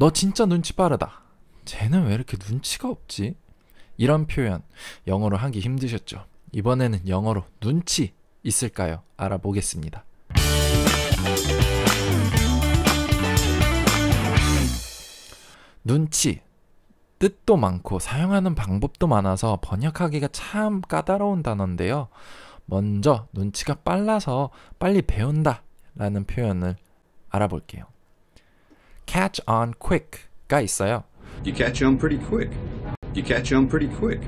너 진짜 눈치 빠르다. 쟤는 왜 이렇게 눈치가 없지? 이런 표현 영어로 하기 힘드셨죠? 이번에는 영어로 눈치 있을까요? 알아보겠습니다. 눈치 뜻도 많고 사용하는 방법도 많아서 번역하기가 참 까다로운 단어인데요. 먼저 눈치가 빨라서 빨리 배운다 라는 표현을 알아볼게요. catch on quick가 있어요. You catch on pretty quick. You catch on pretty quick.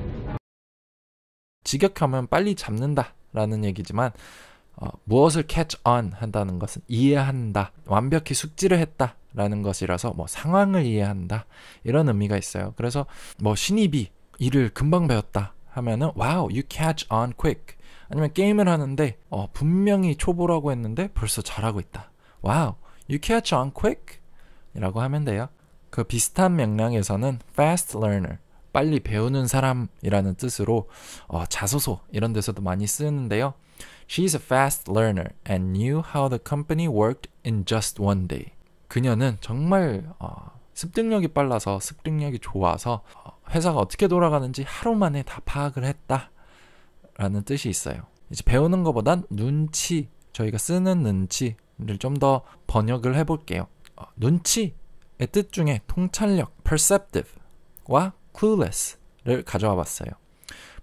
직역하면 빨리 잡는다라는 얘기지만 어, 무엇을 catch on 한다는 것은 이해한다, 완벽히 숙지를 했다라는 것이라서 뭐 상황을 이해한다 이런 의미가 있어요. 그래서 뭐 신입이 일을 금방 배웠다 하면은 wow you catch on quick 아니면 게임을 하는데 어, 분명히 초보라고 했는데 벌써 잘하고 있다. wow you catch on quick 이라고 하면 돼요. 그 비슷한 맥락에서는 fast learner, 빨리 배우는 사람이라는 뜻으로 어, 자소서 이런 데서도 많이 쓰는데요. She's a fast learner and knew how the company worked in just one day. 그녀는 정말 어, 습득력이 빨라서 습득력이 좋아서 어, 회사가 어떻게 돌아가는지 하루 만에 다 파악을 했다. 라는 뜻이 있어요. 이제 배우는 것보단 눈치, 저희가 쓰는 눈치를 좀 더 번역을 해볼게요. 어, 눈치의 뜻 중에 통찰력 perceptive와 clueless를 가져와 봤어요.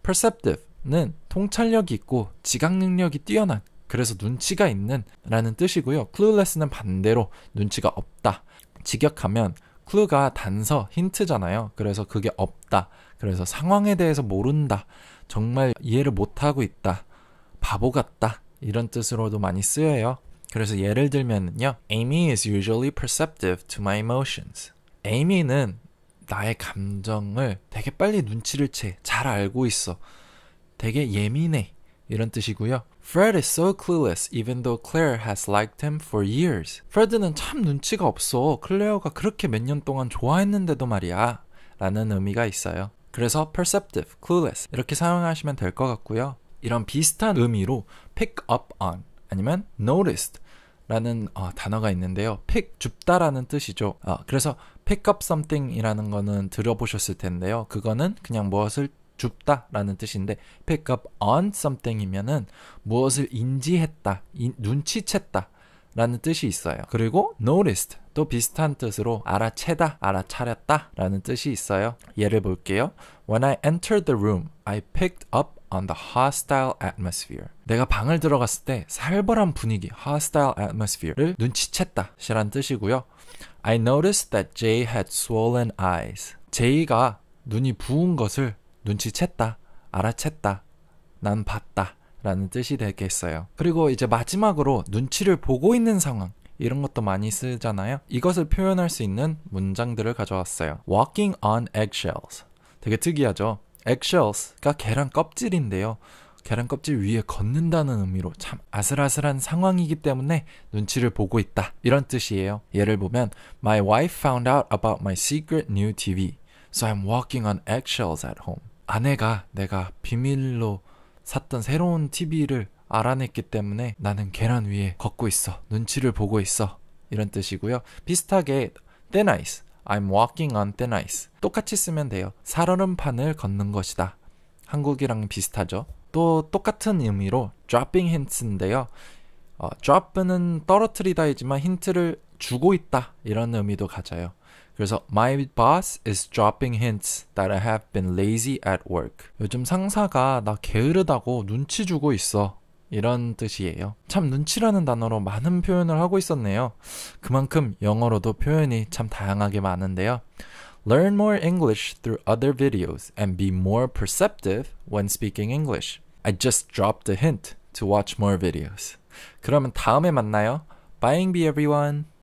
perceptive는 통찰력이 있고 지각 능력이 뛰어난 그래서 눈치가 있는 라는 뜻이고요. clueless는 반대로 눈치가 없다. 직역하면 clue가 단서, 힌트잖아요. 그래서 그게 없다. 그래서 상황에 대해서 모른다. 정말 이해를 못하고 있다. 바보 같다. 이런 뜻으로도 많이 쓰여요. 그래서 예를 들면요. Amy is usually perceptive to my emotions. Amy는 나의 감정을 되게 빨리 눈치를 채. 잘 알고 있어. 되게 예민해. 이런 뜻이고요. Fred is so clueless even though Claire has liked him for years. Fred는 참 눈치가 없어. 클레어가 그렇게 몇 년 동안 좋아했는데도 말이야. 라는 의미가 있어요. 그래서 perceptive, clueless 이렇게 사용하시면 될 것 같고요. 이런 비슷한 의미로 pick up on 아니면 noticed 라는 어, 단어가 있는데요. pick 줍다라는 뜻이죠. 어, 그래서 pick up something이라는 거는 들어보셨을 텐데요. 그거는 그냥 무엇을 줍다라는 뜻인데 pick up on something이면은 무엇을 인지했다, 인, 눈치챘다 라는 뜻이 있어요. 그리고 noticed 또 비슷한 뜻으로 알아채다, 알아차렸다 라는 뜻이 있어요. 예를 볼게요. When I entered the room I picked up on the hostile atmosphere. 내가 방을 들어갔을 때 살벌한 분위기, hostile atmosphere를 눈치챘다. 시란 뜻이고요. I noticed that Jay had swollen eyes. 제이가 눈이 부은 것을 눈치챘다, 알아챘다, 난 봤다 라는 뜻이 되겠어요. 그리고 이제 마지막으로 눈치를 보고 있는 상황. 이런 것도 많이 쓰잖아요. 이것을 표현할 수 있는 문장들을 가져왔어요. Walking on eggshells. 되게 특이하죠. eggshells가 계란 껍질인데요. 계란 껍질 위에 걷는다는 의미로 참 아슬아슬한 상황이기 때문에 눈치를 보고 있다. 이런 뜻이에요. 예를 보면 My wife found out about my secret new TV. So I'm walking on eggshells at home. 아내가 내가 비밀로 샀던 새로운 TV를 알아냈기 때문에 나는 계란 위에 걷고 있어. 눈치를 보고 있어. 이런 뜻이고요. 비슷하게 then nice. I'm walking on thin ice. 똑같이 쓰면 돼요. 사얼는판을 걷는 것이다. 한국이랑 비슷하죠. 또 똑같은 의미로 dropping hints인데요. 어, drop는 떨어뜨리다이지만 힌트를 주고 있다 이런 의미도 가져요. 그래서 my boss is dropping hints that I have been lazy at work. 요즘 상사가 나 게으르다고 눈치 주고 있어. 이런 뜻이에요. 참 눈치라는 단어로 많은 표현을 하고 있었네요. 그만큼 영어로도 표현이 참 다양하게 많은데요. Learn more English through other videos and be more perceptive when speaking English. I just dropped a hint to watch more videos. 그러면 다음에 만나요. Buying be everyone.